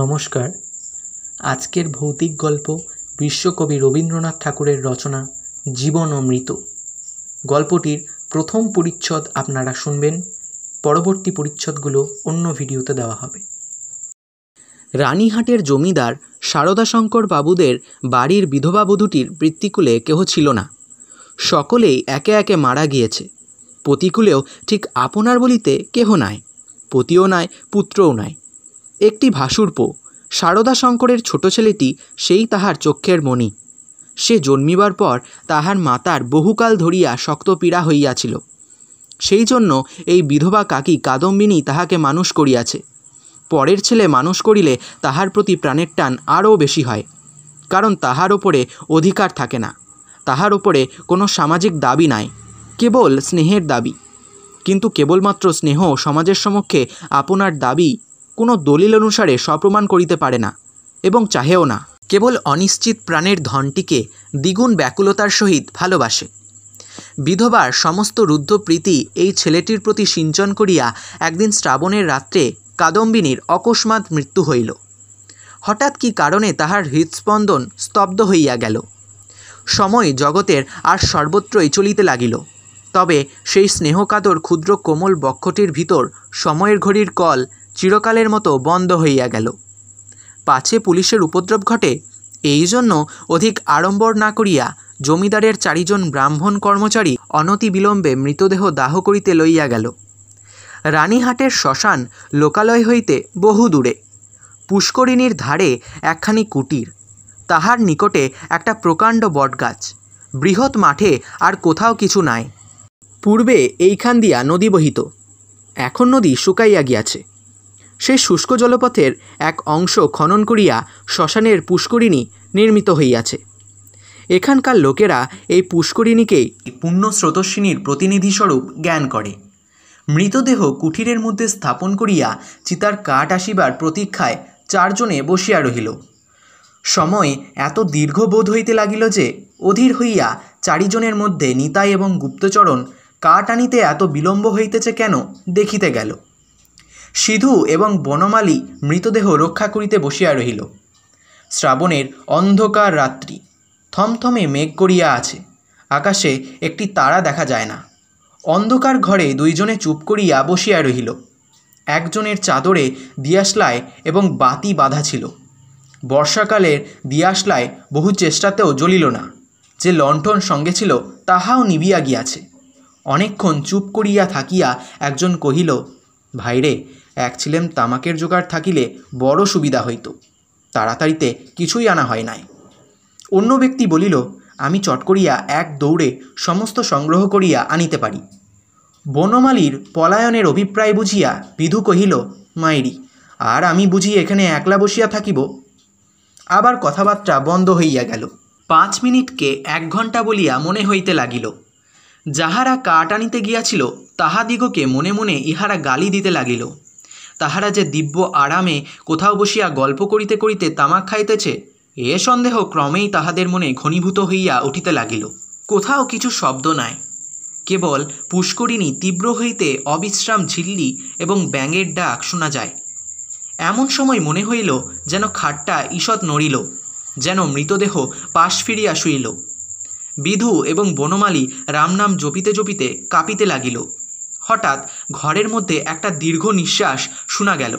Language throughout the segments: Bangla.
নমস্কার আজকের ভৌতিক গল্প বিশ্বকবি রবীন্দ্রনাথ ঠাকুরের রচনা জীবন অমৃত গল্পটির প্রথম পরিচ্ছদ আপনারা শুনবেন পরবর্তী পরিচ্ছদগুলো অন্য ভিডিওতে দেওয়া হবে রানীহাটের জমিদার শারদাশঙ্কর বাবুদের বাড়ির বিধবা বধূটির বৃত্তিকুলে কেহ ছিল না সকলেই একে একে মারা গিয়েছে প্রতিকূলেও ঠিক আপনার বলিতে কেহ নাই পতিও নাই পুত্রও নাই একটি ভাসুরপো সারদা শঙ্করের ছোট ছেলেটি সেই তাহার চক্ষের মণি সে জন্মিবার পর তাহার মাতার বহুকাল ধরিয়া শক্ত পীড়া হইয়াছিল সেই জন্য এই বিধবা কাকি কাদম্বিনী তাহাকে মানুষ করিয়াছে পরের ছেলে মানুষ করিলে তাহার প্রতি প্রাণের টান আরও বেশি হয় কারণ তাহার ওপরে অধিকার থাকে না তাহার ওপরে কোনো সামাজিক দাবি নাই কেবল স্নেহের দাবি কিন্তু কেবলমাত্র স্নেহ সমাজের সমক্ষে আপনার দাবি কোনো দলিল অনুসারে সপ্রমাণ করিতে পারে না এবং চাহেও না কেবল অনিশ্চিত প্রাণের ধনটিকে দ্বিগুণ ব্যাকুলতার সহিত ভালোবাসে বিধবার সমস্ত রুদ্ধপ্রীতি এই ছেলেটির প্রতি সিঞ্চন করিয়া একদিন শ্রাবণের রাত্রে কাদম্বিনীর অকস্মাৎ মৃত্যু হইল হঠাৎ কি কারণে তাহার হৃদস্পন্দন স্তব্ধ হইয়া গেল সময় জগতের আর সর্বত্রই চলিতে লাগিল তবে সেই স্নেহকাদর ক্ষুদ্র কোমল বক্ষটির ভিতর সময়ের ঘড়ির কল চিরকালের মতো বন্ধ হইয়া গেল পাছে পুলিশের উপদ্রব ঘটে এই জন্য অধিক আড়ম্বর না করিয়া জমিদারের চারিজন ব্রাহ্মণ কর্মচারী অনতিবিলম্বে মৃতদেহ দাহ করিতে লইয়া গেল রানীহাটের শ্মশান লোকালয় হইতে বহু দূরে পুষ্করিণীর ধারে একখানি কুটির তাহার নিকটে একটা প্রকাণ্ড বটগাছ বৃহৎ মাঠে আর কোথাও কিছু নাই পূর্বে এইখান দিয়া নদী বহিত এখন নদী শুকাইয়া গিয়াছে সেই শুষ্ক জলপথের এক অংশ খনন করিয়া শ্মশানের পুষ্করিণী নির্মিত হইয়াছে এখানকার লোকেরা এই পুষ্করিণীকেই পুণ্য স্রোতস্বিনীর প্রতিনিধিস্বরূপ জ্ঞান করে মৃতদেহ কুঠিরের মধ্যে স্থাপন করিয়া চিতার কাঠ আসিবার প্রতীক্ষায় চারজনে বসিয়া রহিল সময় এত দীর্ঘ বোধ হইতে লাগিল যে অধীর হইয়া চারিজনের মধ্যে নিতাই এবং গুপ্তচরণ কাঠ আনিতে এত বিলম্ব হইতেছে কেন দেখিতে গেল সিধু এবং বনমালী মৃতদেহ রক্ষা করিতে বসিয়া রহিল শ্রাবণের অন্ধকার রাত্রি থমথমে মেঘ করিয়া আছে আকাশে একটি তারা দেখা যায় না অন্ধকার ঘরে দুইজনে চুপ করিয়া বসিয়া রহিল একজনের চাদরে দিয়াশলায় এবং বাতি বাঁধা ছিল বর্ষাকালের দিয়াশলায় বহু চেষ্টাতেও জ্বলিল না যে লণ্ঠন সঙ্গে ছিল তাহাও নিবিয়া গিয়াছে অনেকক্ষণ চুপ করিয়া থাকিয়া একজন কহিল ভাইরে এক ছিলেন তামাকের জোগাড় থাকিলে বড় সুবিধা হইত তাড়াতাড়িতে কিছুই আনা হয় নাই অন্য ব্যক্তি বলিল আমি চট করিয়া এক দৌড়ে সমস্ত সংগ্রহ করিয়া আনিতে পারি বনমালীর পলায়নের অভিপ্রায় বুঝিয়া বিধু কহিল মাইরি আর আমি বুঝি এখানে একলা বসিয়া থাকিব আবার কথাবার্তা বন্ধ হইয়া গেল পাঁচ মিনিটকে এক ঘন্টা বলিয়া মনে হইতে লাগিল যাহারা কাট আনিতে গিয়াছিল তাহাদিগকে মনে মনে ইহারা গালি দিতে লাগিল তাহারা যে দিব্য আরামে কোথাও বসিয়া গল্প করিতে করিতে তামাক খাইতেছে এ সন্দেহ ক্রমেই তাহাদের মনে ঘনীভূত হইয়া উঠিতে লাগিল কোথাও কিছু শব্দ নাই কেবল পুষ্করিণী তীব্র হইতে অবিশ্রাম ঝিল্লি এবং ব্যাঙের ডাক শোনা যায় এমন সময় মনে হইল যেন খাটটা ঈষৎ নড়িল যেন মৃতদেহ পাশ ফিরিয়া শুইল বিধু এবং বনমালী রামনাম জপিতে জপিতে কাঁপিতে লাগিল হঠাৎ ঘরের মধ্যে একটা দীর্ঘ নিঃশ্বাস শোনা গেল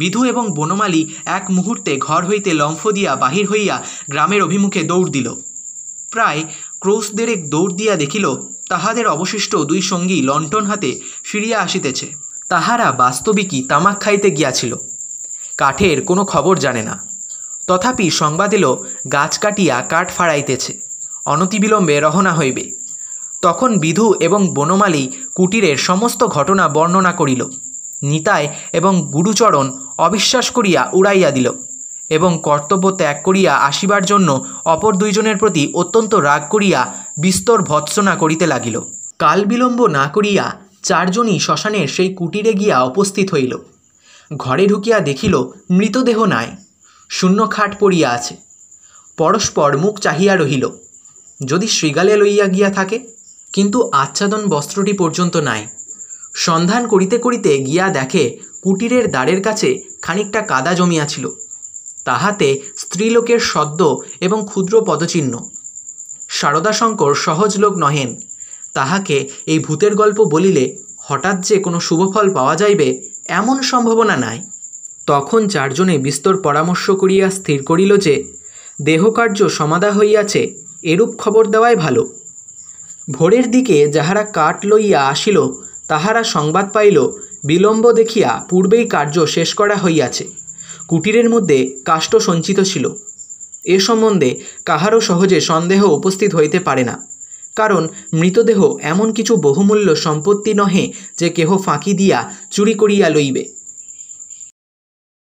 বিধু এবং বনমালী এক মুহূর্তে ঘর হইতে লম্ফ দিয়া বাহির হইয়া গ্রামের অভিমুখে দৌড় দিল প্রায় ক্রোশদের এক দৌড় দিয়া দেখিল তাহাদের অবশিষ্ট দুই সঙ্গী লণ্ঠন হাতে ফিরিয়া আসিতেছে তাহারা বাস্তবিকই তামাক খাইতে গিয়াছিল কাঠের কোনো খবর জানে না তথাপি সংবাদ এলো গাছ কাটিয়া কাঠ ফাড়াইতেছে অনতিবিলম্বে রহনা হইবে তখন বিধু এবং বনমালী কুটিরের সমস্ত ঘটনা বর্ণনা করিল নিতায় এবং গুরুচরণ অবিশ্বাস করিয়া উড়াইয়া দিল এবং কর্তব্য ত্যাগ করিয়া আসিবার জন্য অপর দুইজনের প্রতি অত্যন্ত রাগ করিয়া বিস্তর ভৎসনা করিতে লাগিল কাল বিলম্ব না করিয়া চারজনই শ্মশানের সেই কুটিরে গিয়া উপস্থিত হইল ঘরে ঢুকিয়া দেখিল মৃতদেহ নাই শূন্য খাট পড়িয়া আছে পরস্পর মুখ চাহিয়া রহিল যদি শৃগালে লইয়া গিয়া থাকে কিন্তু আচ্ছাদন বস্ত্রটি পর্যন্ত নাই সন্ধান করিতে করিতে গিয়া দেখে কুটিরের দ্বারের কাছে খানিকটা কাদা জমিয়াছিল তাহাতে স্ত্রীলোকের সদ্য এবং ক্ষুদ্র পদচিহ্ন শারদাশঙ্কর সহজ লোক নহেন তাহাকে এই ভূতের গল্প বলিলে হঠাৎ যে কোনো শুভফল পাওয়া যাইবে এমন সম্ভাবনা নাই তখন চারজনে বিস্তর পরামর্শ করিয়া স্থির করিল যে দেহকার্য সমাধা হইয়াছে এরূপ খবর দেওয়াই ভালো ভোরের দিকে যাহারা কাঠ লইয়া আসিল তাহারা সংবাদ পাইল বিলম্ব দেখিয়া পূর্বেই কার্য শেষ করা হইয়াছে কুটিরের মধ্যে কাষ্ঠ সঞ্চিত ছিল এ সম্বন্ধে কাহারও সহজে সন্দেহ উপস্থিত হইতে পারে না কারণ মৃতদেহ এমন কিছু বহুমূল্য সম্পত্তি নহে যে কেহ ফাঁকি দিয়া চুরি করিয়া লইবে